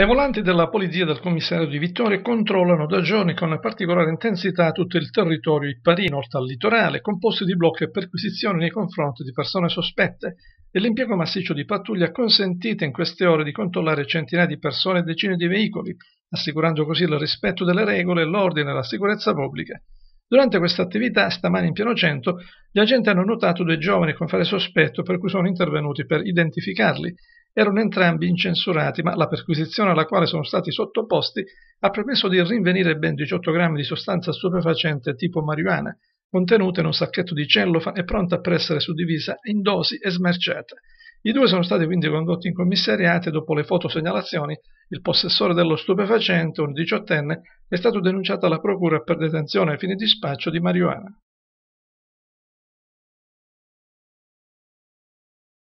Le volanti della polizia del commissario di Vittoria controllano da giorni con particolare intensità tutto il territorio ipparino, oltre al litorale, composto di blocchi e perquisizioni nei confronti di persone sospette e l'impiego massiccio di pattuglie ha consentito in queste ore di controllare centinaia di persone e decine di veicoli, assicurando così il rispetto delle regole, l'ordine e la sicurezza pubblica. Durante questa attività, stamani in pieno centro, gli agenti hanno notato dei giovani con fare sospetto per cui sono intervenuti per identificarli erano entrambi incensurati, ma la perquisizione alla quale sono stati sottoposti ha permesso di rinvenire ben 18 grammi di sostanza stupefacente tipo marijuana, contenuta in un sacchetto di cellofan e pronta per essere suddivisa in dosi e smerciata. I due sono stati quindi condotti in commissariate dopo le fotosegnalazioni il possessore dello stupefacente, un diciottenne, è stato denunciato alla procura per detenzione a fine di spaccio di marijuana.